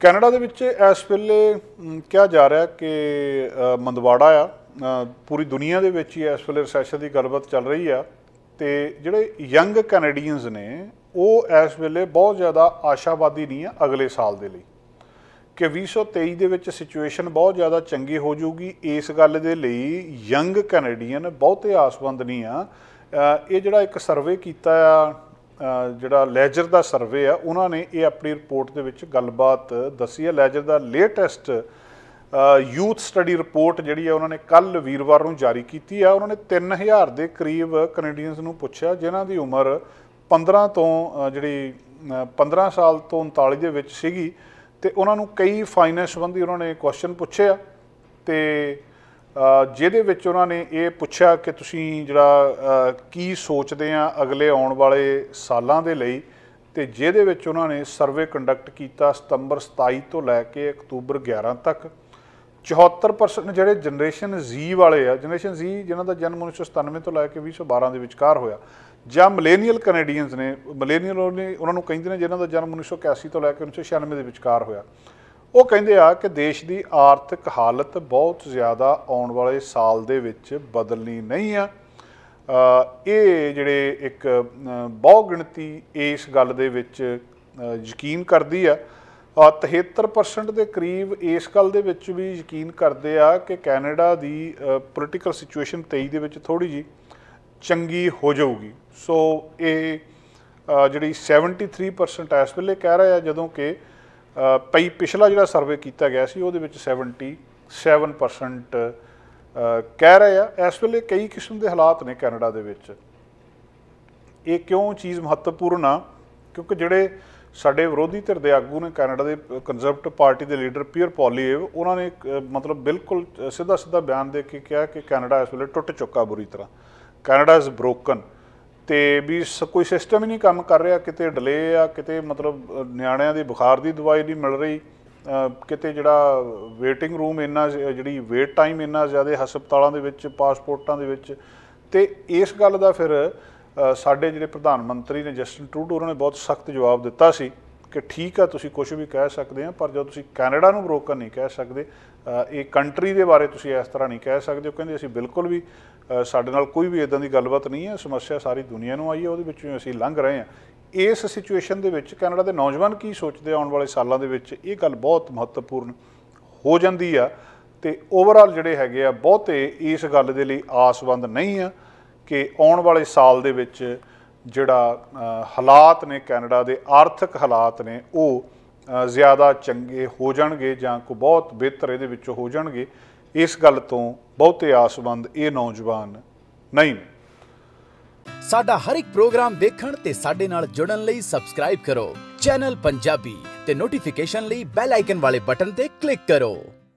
Canada ਦੇ ਵਿੱਚ ਇਸ ਵੇਲੇ ਕਿਹਾ ਜਾ ਰਿਹਾ ਕਿ ਮੰਦਵਾੜਾ ਆ ਪੂਰੀ ਦੁਨੀਆ ਦੇ ਵਿੱਚ ਹੀ ਇਸ ਵੇਲੇ ਰੈਸੈਸ਼ਨ ਦੀ ਗੱਲਬਾਤ ਚੱਲ ਰਹੀ ਆ ਤੇ ਜਿਹੜੇ ਯੰਗ ਕੈਨੇਡੀਅਨਸ ਨੇ ਉਹ ਇਸ ਵੇਲੇ ਬਹੁਤ ਜ਼ਿਆਦਾ ਆਸ਼ਾਵਾਦੀ ਨਹੀਂ ਆ ਅਗਲੇ ਸਾਲ ਦੇ ਲਈ ਕਿ 2023 ਦੇ ਵਿੱਚ ਸਿਚੁਏਸ਼ਨ ਬਹੁਤ ਜ਼ਿਆਦਾ ਚੰਗੀ ਹੋ ਜਾਊਗੀ ਇਸ ਗੱਲ ਦੇ ਲਈ ਯੰਗ ਕੈਨੇਡੀਅਨ ਬਹੁਤੇ ਆਸਵੰਦ ਨਹੀਂ ਆ ਇਹ ਜਿਹੜਾ ਇੱਕ ਸਰਵੇ ਕੀਤਾ ਆ ਜਿਹੜਾ ਲੈਜਰ ਦਾ ਸਰਵੇ ਆ ਉਹਨਾਂ ਨੇ ਇਹ ਆਪਣੀ ਰਿਪੋਰਟ ਦੇ ਵਿੱਚ ਗੱਲਬਾਤ ਦੱਸੀ ਹੈ ਲੈਜਰ ਦਾ ਲੇਟੈਸਟ ਯੂਥ ਸਟੱਡੀ ਰਿਪੋਰਟ ਜਿਹੜੀ ਹੈ ਉਹਨਾਂ ਨੇ ਕੱਲ ਵੀਰਵਾਰ ਨੂੰ ਜਾਰੀ ਕੀਤੀ ਆ ਉਹਨਾਂ ਨੇ 3000 ਦੇ ਕਰੀਬ ਕੈਨੇਡੀਅਨਸ ਨੂੰ ਪੁੱਛਿਆ ਜਿਨ੍ਹਾਂ ਦੀ ਉਮਰ 15 ਤੋਂ ਜਿਹੜੀ 15 ਸਾਲ ਤੋਂ 39 ਦੇ ਵਿੱਚ ਸੀਗੀ ਤੇ ਉਹਨਾਂ ਨੂੰ ਕਈ ਫਾਈਨੈਂਸ ਸੰਬੰਧੀ ਉਹਨਾਂ ਨੇ ਕੁਐਸਚਨ ਪੁੱਛਿਆ ਤੇ ਜਿਹਦੇ ਵਿੱਚ ਉਹਨਾਂ ਨੇ ਇਹ ਪੁੱਛਿਆ ਕਿ ਤੁਸੀਂ ਜਿਹੜਾ ਕੀ ਸੋਚਦੇ ਆ ਅਗਲੇ ਆਉਣ ਵਾਲੇ ਸਾਲਾਂ ਦੇ ਲਈ ਤੇ ਜਿਹਦੇ ਵਿੱਚ ਉਹਨਾਂ ਨੇ ਸਰਵੇ ਕੰਡਕਟ ਕੀਤਾ ਸਤੰਬਰ 27 ਤੋਂ ਲੈ ਕੇ ਅਕਤੂਬਰ 11 ਤੱਕ 74% ਜਿਹੜੇ ਜਨਰੇਸ਼ਨ Z ਵਾਲੇ ਆ ਜਨਰੇਸ਼ਨ Z ਜਿਨ੍ਹਾਂ ਦਾ ਜਨਮ 1997 ਤੋਂ ਲੈ ਕੇ 2012 ਦੇ ਵਿਚਕਾਰ ਹੋਇਆ ਜਾਂ ਮਿਲੇਨੀਅਲ ਕੈਨੇਡੀਅਨਸ ਨੇ ਮਿਲੇਨੀਅਲ ਉਹਨਾਂ ਨੂੰ ਕਹਿੰਦੇ ਨੇ ਜਿਨ੍ਹਾਂ ਦਾ ਜਨਮ 1981 ਤੋਂ ਲੈ ਕੇ 1996 ਦੇ ਵਿਚਕਾਰ ਹੋਇਆ ਉਹ ਕਹਿੰਦੇ ਆ ਕਿ ਦੇਸ਼ ਦੀ ਆਰਥਿਕ ਹਾਲਤ ਬਹੁਤ ਜ਼ਿਆਦਾ ਆਉਣ ਵਾਲੇ ਸਾਲ ਦੇ ਵਿੱਚ ਬਦਲਣੀ ਨਹੀਂ ਆ ਇਹ ਜਿਹੜੇ ਇੱਕ ਬਹੁ ਗਿਣਤੀ ਇਸ ਗੱਲ ਦੇ ਵਿੱਚ ਯਕੀਨ ਕਰਦੀ ਆ 73% ਦੇ ਕਰੀਬ ਇਸ ਗੱਲ ਦੇ ਵਿੱਚ ਵੀ ਯਕੀਨ ਕਰਦੇ ਆ ਕਿ ਕੈਨੇਡਾ ਦੀ ਪੋਲੀਟੀਕਲ ਸਿਚੁਏਸ਼ਨ 23 ਦੇ ਵਿੱਚ ਥੋੜੀ ਜੀ ਚੰਗੀ ਹੋ ਜਾਊਗੀ ਸੋ ਇਹ ਜਿਹੜੀ 73% ਇਸ ਵੇਲੇ ਕਹਿ ਰਿਹਾ ਜਦੋਂ ਕਿ ਪਈ ਪਿਛਲਾ ਜਿਹੜਾ ਸਰਵੇ ਕੀਤਾ ਗਿਆ ਸੀ ਉਹਦੇ ਵਿੱਚ 77% ਕਹਿ ਰਹੇ ਆ ਇਸ ਵੇਲੇ ਕਈ ਕਿਸਮ ਦੇ ਹਾਲਾਤ ਨੇ ਕੈਨੇਡਾ ਦੇ ਵਿੱਚ ਇਹ ਕਿਉਂ ਚੀਜ਼ ਮਹੱਤਵਪੂਰਨ ਆ ਕਿਉਂਕਿ ਜਿਹੜੇ ਸਾਡੇ ਵਿਰੋਧੀ ਧਿਰ ਦੇ ਆਗੂ ਨੇ ਕੈਨੇਡਾ ਦੇ ਕੰਜ਼ਰਵੇਟਿਵ ਪਾਰਟੀ ਦੇ ਲੀਡਰ ਪੀਅਰ ਪੋਲੀਏਵ ਉਹਨਾਂ ਨੇ ਮਤਲਬ ਬਿਲਕੁਲ ਸਿੱਧਾ ਸਿੱਧਾ ਬਿਆਨ ਦੇ ਕੇ ਕਿਹਾ ਕਿ ਕੈਨੇਡਾ ਇਸ ਵੇਲੇ ਟੁੱਟ ਚੁੱਕਾ ਬੁਰੀ ਤਰ੍ਹਾਂ ਕੈਨੇਡਾ ਇਜ਼ ਬ੍ਰੋਕਨ ਤੇ ਵੀ ਕੋਈ ਸਿਸਟਮ ਹੀ ਨਹੀਂ ਕੰਮ ਕਰ ਰਿਹਾ ਕਿਤੇ ਡਿਲੇ ਆ ਕਿਤੇ ਮਤਲਬ ਨਿਆਣਿਆਂ ਦੇ ਬੁਖਾਰ ਦੀ ਦਵਾਈ ਨਹੀਂ ਮਿਲ ਰਹੀ ਕਿਤੇ ਜਿਹੜਾ ਵੇਟਿੰਗ ਰੂਮ ਇੰਨਾ ਜਿਹੜੀ ਵੇਟ ਟਾਈਮ ਇੰਨਾ ਜ਼ਿਆਦਾ ਹਸਪਤਾਲਾਂ ਦੇ ਵਿੱਚ ਪਾਸਪੋਰਟਾਂ ਦੇ ਵਿੱਚ ਤੇ ਇਸ ਗੱਲ ਦਾ ਫਿਰ ਸਾਡੇ ਜਿਹੜੇ ਪ੍ਰਧਾਨ ਮੰਤਰੀ ਨੇ ਜਸਟਨ ਟਰੂਡੋ ਉਹਨਾਂ ਨੇ ਬਹੁਤ ਸਖਤ ਜਵਾਬ ਦਿੱਤਾ ਸੀ ਕਿ ਠੀਕ ਆ ਤੁਸੀਂ ਕੁਝ ਵੀ ਕਹਿ ਸਕਦੇ ਆ ਪਰ ਜਦੋਂ ਤੁਸੀਂ ਕੈਨੇਡਾ ਨੂੰ ਬ੍ਰੋਕਰ ਨਹੀਂ ਕਹਿ ਸਕਦੇ ਇਹ ਕੰਟਰੀ ਦੇ ਬਾਰੇ ਤੁਸੀਂ ਇਸ ਤਰ੍ਹਾਂ ਨਹੀਂ ਕਹਿ ਸਕਦੇ ਉਹ ਕਹਿੰਦੇ ਅਸੀਂ ਬਿਲਕੁਲ ਵੀ ਸਾਡੇ ਨਾਲ ਕੋਈ ਵੀ ਇਦਾਂ ਦੀ ਗੱਲਬਾਤ ਨਹੀਂ ਹੈ ਸਮੱਸਿਆ ਸਾਰੀ ਦੁਨੀਆ ਨੂੰ ਆਈ ਹੈ ਉਹਦੇ ਵਿੱਚੋਂ ਅਸੀਂ ਲੰਘ ਰਹੇ ਹਾਂ ਇਸ ਸਿਚੁਏਸ਼ਨ ਦੇ ਵਿੱਚ ਕੈਨੇਡਾ ਦੇ ਨੌਜਵਾਨ ਕੀ ਸੋਚਦੇ ਆਉਣ ਵਾਲੇ ਸਾਲਾਂ ਦੇ ਵਿੱਚ ਇਹ ਗੱਲ ਬਹੁਤ ਮਹੱਤਵਪੂਰਨ ਹੋ ਜਾਂਦੀ ਆ ਤੇ ਓਵਰਆਲ ਜਿਹੜੇ ਹੈਗੇ ਆ ਬਹੁਤੇ ਇਸ ਗੱਲ ਦੇ ਲਈ ਆਸਵੰਦ ਨਹੀਂ ਆ ਕਿ ਆਉਣ ਵਾਲੇ ਸਾਲ ਦੇ ਵਿੱਚ ਜਿਹੜਾ ਹਾਲਾਤ ਨੇ ਕੈਨੇਡਾ ਦੇ ਆਰਥਿਕ ਹਾਲਾਤ ਨੇ ਉਹ ਜ਼ਿਆਦਾ ਚੰਗੇ ਹੋ ਜਾਣਗੇ ਜਾਂ ਕੋ ਬਹੁਤ ਬਿਹਤਰ ਇਹਦੇ ਵਿੱਚ ਹੋ ਜਾਣਗੇ ਇਸ ਗੱਲ ਤੋਂ ਬਹੁਤੇ ਆਸਵੰਦ ਇਹ ਨੌਜਵਾਨ ਨਹੀਂ ਸਾਡਾ ਹਰ ਇੱਕ ਪ੍ਰੋਗਰਾਮ ਦੇਖਣ ਤੇ ਸਾਡੇ ਨਾਲ ਜੁੜਨ ਲਈ ਸਬਸਕ੍ਰਾਈਬ ਕਰੋ ਚੈਨਲ ਪੰਜਾਬੀ ਤੇ ਨੋਟੀਫਿਕੇਸ਼ਨ ਲਈ ਬੈਲ ਆਈਕਨ ਵਾਲੇ ਬਟਨ ਤੇ ਕਲਿੱਕ ਕਰੋ